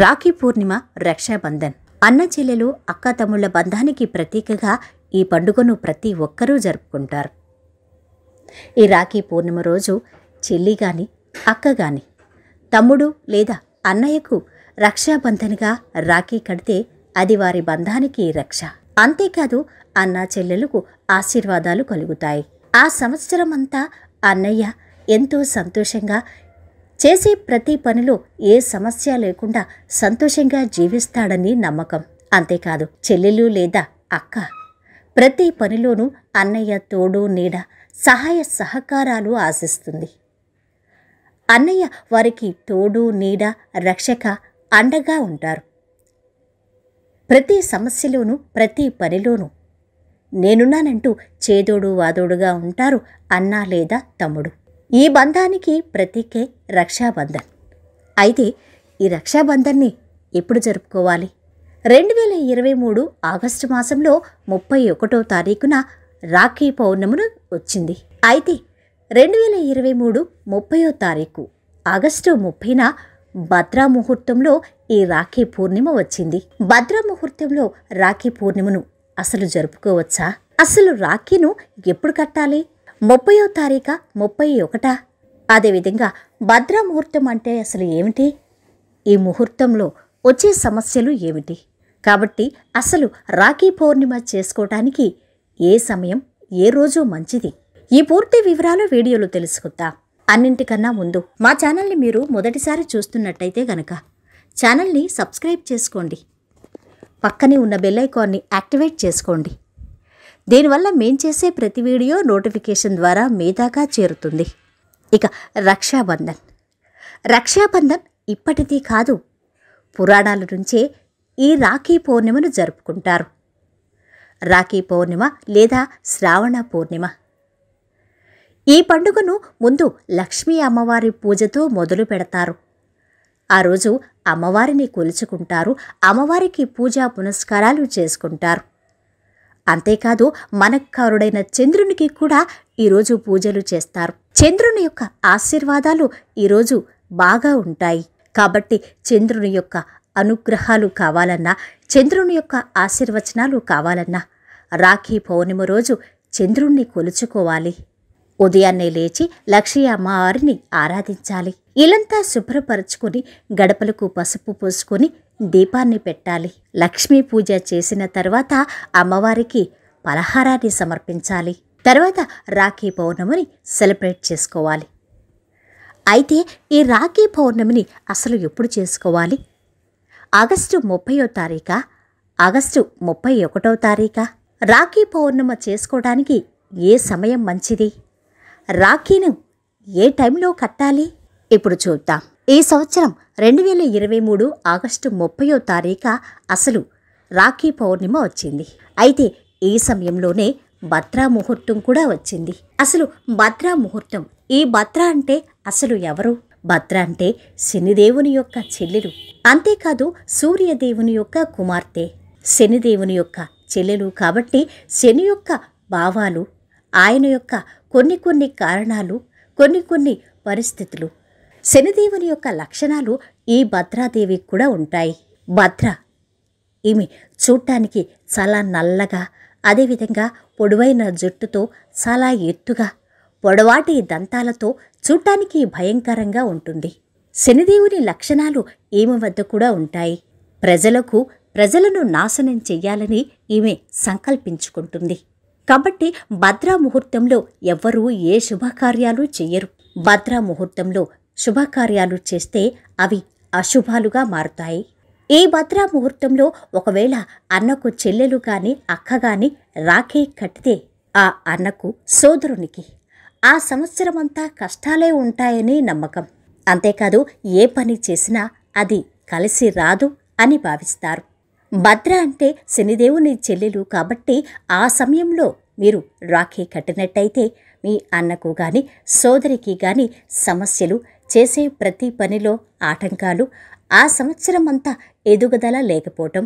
రాఖీ పూర్ణిమ రక్షాబంధన్ అన్న చెల్లెలు అక్క తమ్ముళ్ల బంధానికి ప్రతీకగా ఈ పండుగను ప్రతి ఒక్కరూ జరుపుకుంటారు ఈ రాఖీ పూర్ణిమ రోజు చెల్లి గాని అక్క గాని తమ్ముడు లేదా అన్నయ్యకు రక్షాబంధన్గా రాఖీ కడితే అది వారి బంధానికి రక్ష అంతేకాదు అన్న చెల్లెలకు ఆశీర్వాదాలు కలుగుతాయి ఆ సంవత్సరం అంతా అన్నయ్య ఎంతో సంతోషంగా చేసే ప్రతి పనిలో ఏ సమస్య లేకుండా సంతోషంగా జీవిస్తాడని నమ్మకం అంతేకాదు చెల్లెలు లేదా అక్క ప్రతి పనిలోనూ అన్నయ్య తోడు నీడ సహాయ సహకారాలు ఆశిస్తుంది అన్నయ్య వారికి తోడు నీడ రక్షక అండగా ఉంటారు ప్రతి సమస్యలోనూ ప్రతి పనిలోనూ నేనున్నానంటూ చేదోడు వాదోడుగా ఉంటారు అన్న లేదా తమ్ముడు ఈ బంధానికి ప్రతీకే రక్షాబంధన్ అయితే ఈ రక్షాబంధన్ని ఎప్పుడు జరుపుకోవాలి రెండు వేల ఇరవై మూడు ఆగస్టు మాసంలో ముప్పై ఒకటో తారీఖున రాఖీ పౌర్ణమును వచ్చింది అయితే రెండు వేల ఇరవై మూడు ముప్పయో తారీఖు ఆగస్టు ముప్పైన భద్రా ముహూర్తంలో ఈ రాఖీ పూర్ణిమ వచ్చింది భద్రా ముహూర్తంలో రాఖీ పూర్ణిమను అసలు జరుపుకోవచ్చా అసలు రాఖీను ఎప్పుడు కట్టాలి ముప్పయో తారీఖా ముప్పై ఒకటా అదేవిధంగా భద్రాముహూర్తం అంటే అసలు ఏమిటి ఈ ముహూర్తంలో వచ్చే సమస్యలు ఏమిటి కాబట్టి అసలు రాఖీ పౌర్ణిమ చేసుకోవటానికి ఏ సమయం ఏ రోజు మంచిది ఈ పూర్తి వివరాలు వీడియోలో తెలుసుకుందాం అన్నింటికన్నా ముందు మా ఛానల్ని మీరు మొదటిసారి చూస్తున్నట్టయితే గనక ఛానల్ని సబ్స్క్రైబ్ చేసుకోండి పక్కనే ఉన్న బెల్ ఐకాన్ని యాక్టివేట్ చేసుకోండి దీనివల్ల మేం చేసే ప్రతి వీడియో నోటిఫికేషన్ ద్వారా మీ దాకా చేరుతుంది ఇక రక్షాబంధన్ రక్షాబంధన్ ఇప్పటిది కాదు పురాణాల నుంచే ఈ రాఖీ పౌర్ణిమను జరుపుకుంటారు రాఖీ పౌర్ణిమ లేదా శ్రావణ పౌర్ణిమ ఈ పండుగను ముందు లక్ష్మీ అమ్మవారి పూజతో మొదలు పెడతారు ఆ రోజు అమ్మవారిని కొలుచుకుంటారు అమ్మవారికి పూజా పునస్కారాలు చేసుకుంటారు అంతేకాదు మనక్కారుడైన చంద్రునికి కూడా ఈరోజు పూజలు చేస్తారు చంద్రుని యొక్క ఆశీర్వాదాలు ఈరోజు బాగా ఉంటాయి కాబట్టి చంద్రుని యొక్క అనుగ్రహాలు కావాలన్నా చంద్రుని యొక్క ఆశీర్వచనాలు కావాలన్నా రాఖీ పౌర్ణిమ రోజు చంద్రుణ్ణి కొలుచుకోవాలి ఉదయాన్నే లేచి లక్ష్య అమ్మవారిని ఆరాధించాలి ఇలంతా శుభ్రపరచుకొని గడపలకు పసుపు పోసుకొని దీపాన్ని పెట్టాలి లక్ష్మీ పూజ చేసిన తర్వాత అమ్మవారికి పలహారాన్ని సమర్పించాలి తర్వాత రాఖీ పౌర్ణమిని సెలబ్రేట్ చేసుకోవాలి అయితే ఈ రాఖీ పౌర్ణమిని అసలు ఎప్పుడు చేసుకోవాలి ఆగస్టు ముప్పయో తారీఖ ఆగస్టు ముప్పై ఒకటో తారీఖ రాఖీ పౌర్ణమ చేసుకోవడానికి ఏ సమయం మంచిది రాఖీను ఏ టైంలో కట్టాలి ఇప్పుడు చూద్దాం ఈ సంవత్సరం రెండు వేల ఇరవై మూడు ఆగస్టు ముప్పయో తారీఖు అసలు రాఖీ పౌర్ణిమ వచ్చింది అయితే ఈ సమయంలోనే భద్రా ముహూర్తం కూడా వచ్చింది అసలు భద్రా ముహూర్తం ఈ భద్ర అంటే అసలు ఎవరు భద్ర అంటే శనిదేవుని యొక్క చెల్లెలు అంతేకాదు సూర్యదేవుని యొక్క కుమార్తె శనిదేవుని యొక్క చెల్లెలు కాబట్టి శని యొక్క భావాలు ఆయన యొక్క కొన్ని కొన్ని కారణాలు కొన్ని కొన్ని పరిస్థితులు శనిదేవుని యొక్క లక్షణాలు ఈ భద్రాదేవికి కూడా ఉంటాయి భద్ర ఈమె చూడటానికి చాలా నల్లగా అదేవిధంగా పొడవైన జుట్టుతో చాలా ఎత్తుగా పొడవాటి దంతాలతో చూడటానికి భయంకరంగా ఉంటుంది శనిదేవుని లక్షణాలు ఈమె వద్ద కూడా ఉంటాయి ప్రజలకు ప్రజలను నాశనం చెయ్యాలని ఈమె సంకల్పించుకుంటుంది కాబట్టి భద్రా ముహూర్తంలో ఎవ్వరూ ఏ శుభకార్యాలు చెయ్యరు భద్రా ముహూర్తంలో శుభకార్యాలు చేస్తే అవి అశుభాలుగా మారుతాయి ఈ భద్రా ముహూర్తంలో ఒకవేళ అన్నకు చెల్లెలు కానీ అక్క కానీ రాఖీ కట్టితే ఆ అన్నకు సోదరునికి ఆ సంవత్సరమంతా కష్టాలే ఉంటాయని నమ్మకం అంతేకాదు ఏ పని చేసినా అది కలిసి రాదు అని భావిస్తారు భద్ర అంటే శనిదేవుని చెల్లెలు కాబట్టి ఆ సమయంలో మీరు రాఖీ కట్టినట్టయితే మీ అన్నకు కానీ సోదరికి కానీ సమస్యలు చేసే ప్రతి పనిలో ఆటంకాలు ఆ సంవత్సరం అంతా ఎదుగుదల లేకపోవటం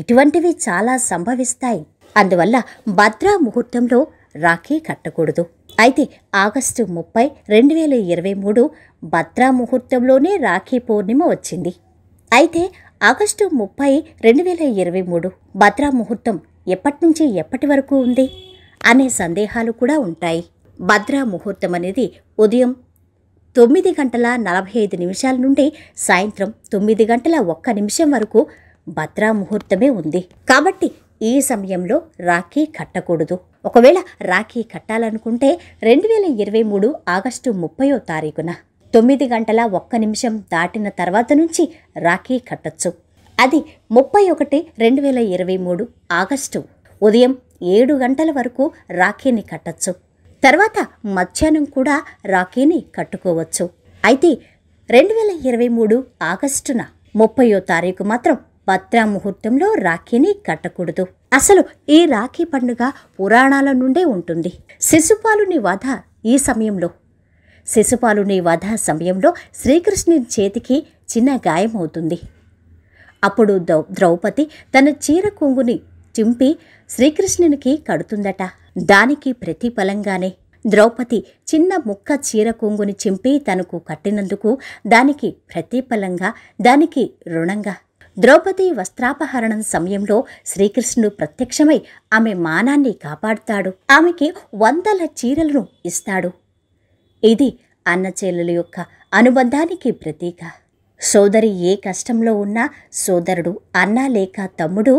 ఇటువంటివి చాలా సంభవిస్తాయి అందువల్ల భద్రా ముహూర్తంలో రాఖీ కట్టకూడదు అయితే ఆగస్టు ముప్పై రెండు వేల ఇరవై మూడు భద్రా ముహూర్తంలోనే రాఖీ పౌర్ణిమ వచ్చింది అయితే ఆగస్టు ముప్పై రెండు వేల ఇరవై మూడు భద్రా ముహూర్తం ఎప్పటి నుంచి ఎప్పటి వరకు ఉంది అనే సందేహాలు కూడా ఉంటాయి భద్రా ముహూర్తం అనేది ఉదయం తొమ్మిది గంటల నలభై ఐదు నిమిషాల నుండి సాయంత్రం తొమ్మిది గంటల ఒక్క నిమిషం వరకు భద్రా ముహూర్తమే ఉంది కాబట్టి ఈ సమయంలో రాఖీ కట్టకూడదు ఒకవేళ రాఖీ కట్టాలనుకుంటే రెండు వేల ఇరవై మూడు ఆగస్టు ముప్పయో తారీఖున తొమ్మిది గంటల ఒక్క నిమిషం దాటిన తర్వాత నుంచి రాఖీ కట్టొచ్చు అది ముప్పై ఒకటి రెండు వేల ఇరవై మూడు ఆగస్టు ఉదయం ఏడు గంటల వరకు రాఖీని కట్టచ్చు తర్వాత మధ్యాహ్నం కూడా రాఖీని కట్టుకోవచ్చు అయితే రెండు వేల ఇరవై మూడు ఆగస్టున ముప్పయో తారీఖు మాత్రం భద్రా ముహూర్తంలో రాఖీని కట్టకూడదు అసలు ఈ రాఖీ పండుగ పురాణాల నుండే ఉంటుంది శిశుపాలుని వధ ఈ సమయంలో శిశుపాలుని వధ సమయంలో శ్రీకృష్ణుని చేతికి చిన్న గాయమవుతుంది అప్పుడు ద్రౌపది తన చీర కొంగుని చింపి శ్రీకృష్ణునికి కడుతుందట దానికి ప్రతిఫలంగానే ద్రౌపది చిన్న ముక్క చీర కొంగుని చింపి తనకు కట్టినందుకు దానికి ప్రతిఫలంగా దానికి రుణంగా ద్రౌపది వస్త్రాపహరణం సమయంలో శ్రీకృష్ణుడు ప్రత్యక్షమై ఆమె మానాన్ని కాపాడుతాడు ఆమెకి వందల చీరలను ఇస్తాడు ఇది అన్నచేలుల యొక్క అనుబంధానికి ప్రతీక సోదరి ఏ కష్టంలో ఉన్నా సోదరుడు అన్న లేక తమ్ముడు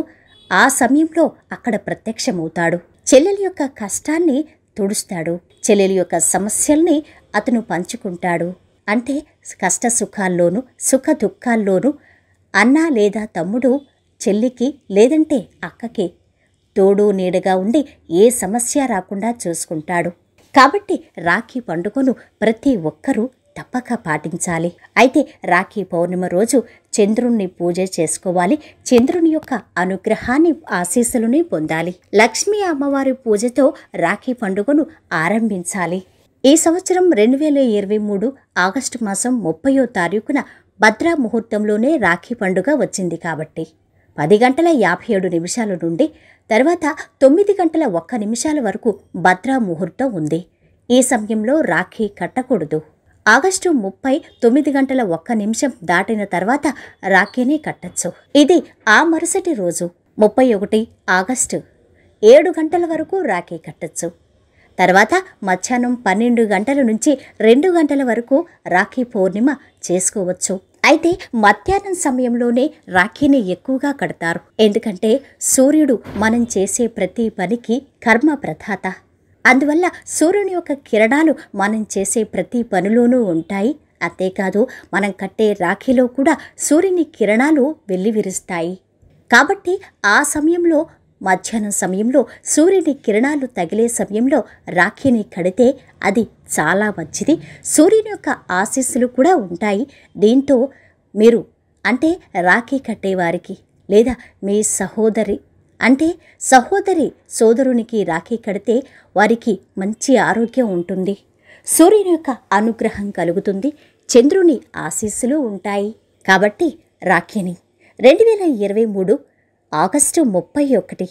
ఆ సమయంలో అక్కడ ప్రత్యక్షమవుతాడు చెల్లెల యొక్క కష్టాన్ని తుడుస్తాడు చెల్లెల యొక్క సమస్యల్ని అతను పంచుకుంటాడు అంటే కష్ట సుఖాల్లోనూ సుఖ దుఃఖాల్లోనూ అన్న లేదా తమ్ముడు చెల్లికి లేదంటే అక్కకి తోడు నీడగా ఉండి ఏ సమస్య రాకుండా చూసుకుంటాడు కాబట్టి రాఖీ పండుగను ప్రతి ఒక్కరూ తప్పక పాటించాలి అయితే రాఖీ పౌర్ణిమ రోజు చంద్రుణ్ణి పూజ చేసుకోవాలి చంద్రుని యొక్క అనుగ్రహాన్ని ఆశీస్సులని పొందాలి లక్ష్మీ అమ్మవారి పూజతో రాఖీ పండుగను ఆరంభించాలి ఈ సంవత్సరం రెండు వేల ఇరవై మూడు ఆగస్టు మాసం ముప్పయో తారీఖున భద్రా ముహూర్తంలోనే రాఖీ పండుగ వచ్చింది కాబట్టి పది గంటల యాభై ఏడు నిమిషాల నుండి తర్వాత తొమ్మిది గంటల ఒక్క నిమిషాల వరకు భద్రా ముహూర్తం ఉంది ఈ సమయంలో రాఖీ కట్టకూడదు ఆగస్టు ముప్పై తొమ్మిది గంటల ఒక్క నిమిషం దాటిన తర్వాత రాఖీని కట్టచ్చు ఇది ఆ మరుసటి రోజు ముప్పై ఒకటి ఆగస్టు ఏడు గంటల వరకు రాఖీ కట్టచ్చు తర్వాత మధ్యాహ్నం పన్నెండు గంటల నుంచి రెండు గంటల వరకు రాఖీ పౌర్ణిమ చేసుకోవచ్చు అయితే మధ్యాహ్నం సమయంలోనే రాఖీని ఎక్కువగా కడతారు ఎందుకంటే సూర్యుడు మనం చేసే ప్రతి పనికి కర్మ ప్రధాత అందువల్ల సూర్యుని యొక్క కిరణాలు మనం చేసే ప్రతి పనిలోనూ ఉంటాయి అంతేకాదు మనం కట్టే రాఖీలో కూడా సూర్యుని కిరణాలు వెల్లివిరుస్తాయి కాబట్టి ఆ సమయంలో మధ్యాహ్నం సమయంలో సూర్యుని కిరణాలు తగిలే సమయంలో రాఖీని కడితే అది చాలా మంచిది సూర్యుని యొక్క ఆశీస్సులు కూడా ఉంటాయి దీంతో మీరు అంటే రాఖీ కట్టేవారికి లేదా మీ సహోదరి అంటే సహోదరి సోదరునికి రాఖీ కడితే వారికి మంచి ఆరోగ్యం ఉంటుంది సూర్యుని యొక్క అనుగ్రహం కలుగుతుంది చంద్రుని ఆశీస్సులు ఉంటాయి కాబట్టి రాఖీని రెండు వేల ఇరవై మూడు ఆగస్టు ముప్పై ఒకటి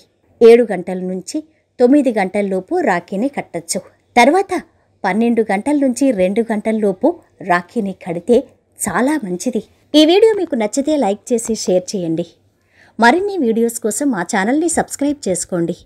ఏడు గంటల నుంచి తొమ్మిది గంటల లోపు రాఖీని కట్టచ్చు తర్వాత పన్నెండు గంటల నుంచి రెండు గంటల్లోపు రాఖీని కడితే చాలా మంచిది ఈ వీడియో మీకు నచ్చితే లైక్ చేసి షేర్ చేయండి మరిన్ని వీడియోస్ కోసం మా ఛానల్ని సబ్స్క్రైబ్ చేసుకోండి